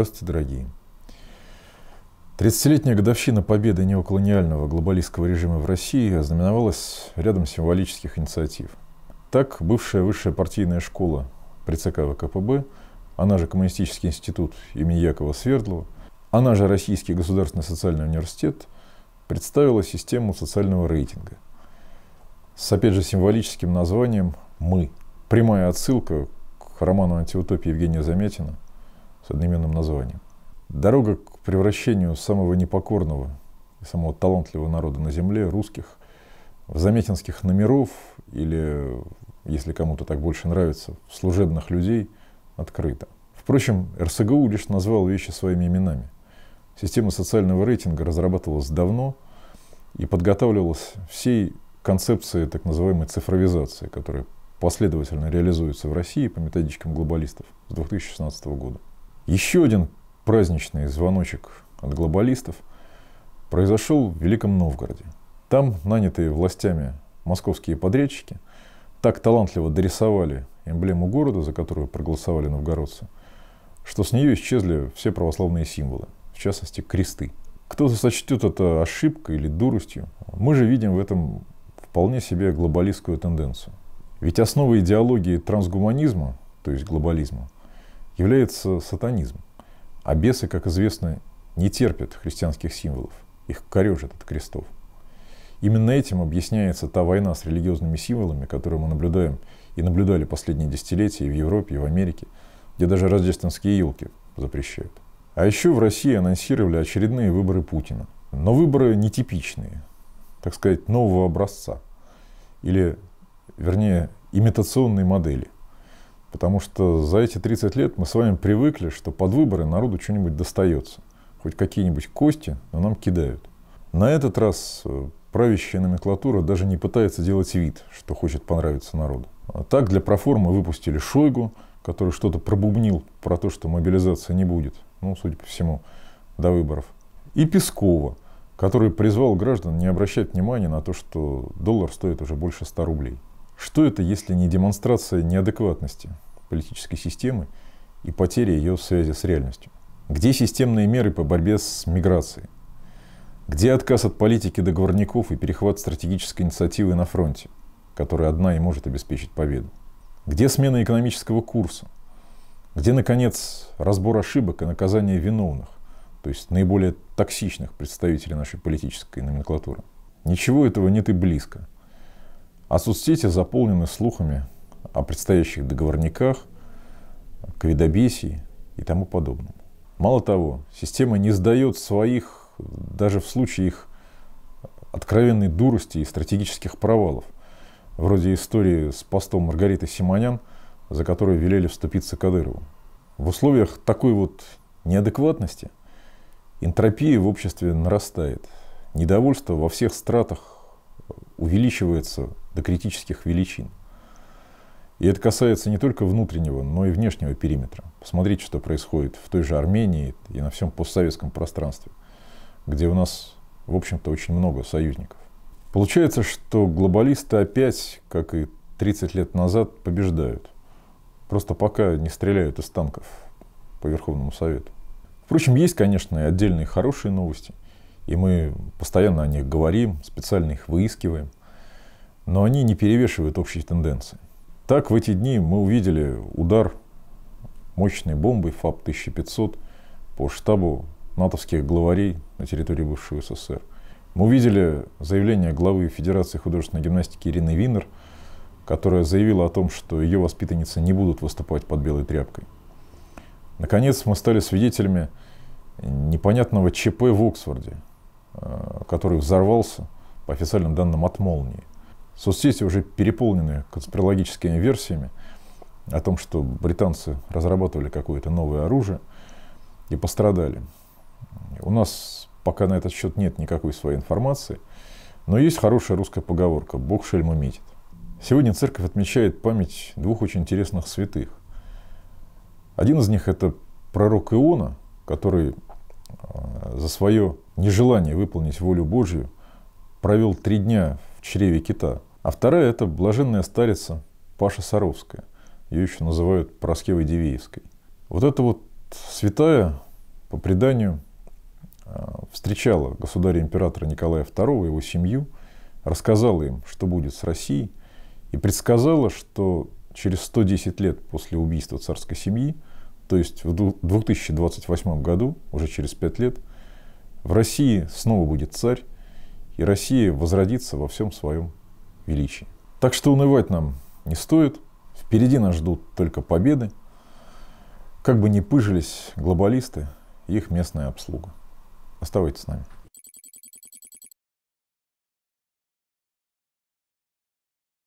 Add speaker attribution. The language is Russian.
Speaker 1: Здравствуйте, дорогие. 30-летняя годовщина победы неоколониального глобалистского режима в России ознаменовалась рядом символических инициатив. Так, бывшая высшая партийная школа при ЦК ВКПБ, она же Коммунистический институт имени Якова Свердлова, она же Российский государственный социальный университет, представила систему социального рейтинга с, опять же, символическим названием «Мы». Прямая отсылка к роману антиутопии Евгения Заметина – с одноименным названием. Дорога к превращению самого непокорного и самого талантливого народа на земле, русских, в заметинских номеров или, если кому-то так больше нравится, в служебных людей, открыта. Впрочем, РСГУ лишь назвал вещи своими именами. Система социального рейтинга разрабатывалась давно и подготавливалась всей концепции так называемой цифровизации, которая последовательно реализуется в России по методичкам глобалистов с 2016 года. Еще один праздничный звоночек от глобалистов произошел в Великом Новгороде. Там нанятые властями московские подрядчики так талантливо дорисовали эмблему города, за которую проголосовали новгородцы, что с нее исчезли все православные символы, в частности кресты. Кто-то сочтет это ошибкой или дуростью. Мы же видим в этом вполне себе глобалистскую тенденцию. Ведь основа идеологии трансгуманизма, то есть глобализма, является сатанизм. А бесы, как известно, не терпят христианских символов, их корежит от крестов. Именно этим объясняется та война с религиозными символами, которую мы наблюдаем и наблюдали последние десятилетия и в Европе, и в Америке, где даже рождественские елки запрещают. А еще в России анонсировали очередные выборы Путина. Но выборы нетипичные, так сказать, нового образца. Или, вернее, имитационной модели. Потому что за эти 30 лет мы с вами привыкли, что под выборы народу что-нибудь достается. Хоть какие-нибудь кости, но нам кидают. На этот раз э, правящая номенклатура даже не пытается делать вид, что хочет понравиться народу. А так для проформы выпустили Шойгу, который что-то пробубнил про то, что мобилизация не будет. Ну, судя по всему, до выборов. И Пескова, который призвал граждан не обращать внимания на то, что доллар стоит уже больше 100 рублей. Что это, если не демонстрация неадекватности политической системы и потери ее в связи с реальностью? Где системные меры по борьбе с миграцией? Где отказ от политики договорников и перехват стратегической инициативы на фронте, которая одна и может обеспечить победу? Где смена экономического курса? Где, наконец, разбор ошибок и наказание виновных, то есть наиболее токсичных представителей нашей политической номенклатуры? Ничего этого нет и близко – а соцсети заполнены слухами о предстоящих договорниках, кведобесии и тому подобном. Мало того, система не сдает своих, даже в случае их откровенной дурости и стратегических провалов. Вроде истории с постом Маргариты Симонян, за которую велели вступиться Кадырову. В условиях такой вот неадекватности энтропия в обществе нарастает. Недовольство во всех стратах увеличивается до критических величин. И это касается не только внутреннего, но и внешнего периметра. Посмотрите, что происходит в той же Армении и на всем постсоветском пространстве, где у нас, в общем-то, очень много союзников. Получается, что глобалисты опять, как и 30 лет назад, побеждают. Просто пока не стреляют из танков по Верховному Совету. Впрочем, есть, конечно, и отдельные хорошие новости. И мы постоянно о них говорим, специально их выискиваем но они не перевешивают общие тенденции. Так в эти дни мы увидели удар мощной бомбой ФАП-1500 по штабу натовских главарей на территории бывшего СССР. Мы увидели заявление главы Федерации художественной гимнастики Ирины Винер, которая заявила о том, что ее воспитанницы не будут выступать под белой тряпкой. Наконец мы стали свидетелями непонятного ЧП в Оксфорде, э, который взорвался, по официальным данным, от молнии. Соцсети уже переполнены конспирологическими версиями о том, что британцы разрабатывали какое-то новое оружие и пострадали. У нас пока на этот счет нет никакой своей информации, но есть хорошая русская поговорка «Бог шельму метит». Сегодня церковь отмечает память двух очень интересных святых. Один из них – это пророк Иона, который э, за свое нежелание выполнить волю Божью провел три дня в чреве кита – а вторая – это блаженная старица Паша Саровская. Ее еще называют Проскевой Дивеевской. Вот эта вот святая, по преданию, а, встречала государя-императора Николая II и его семью, рассказала им, что будет с Россией, и предсказала, что через 110 лет после убийства царской семьи, то есть в 2028 году, уже через 5 лет, в России снова будет царь, и Россия возродится во всем своем величии. Так что унывать нам не стоит. Впереди нас ждут только победы. Как бы ни пыжились глобалисты и их местная обслуга. Оставайтесь с нами.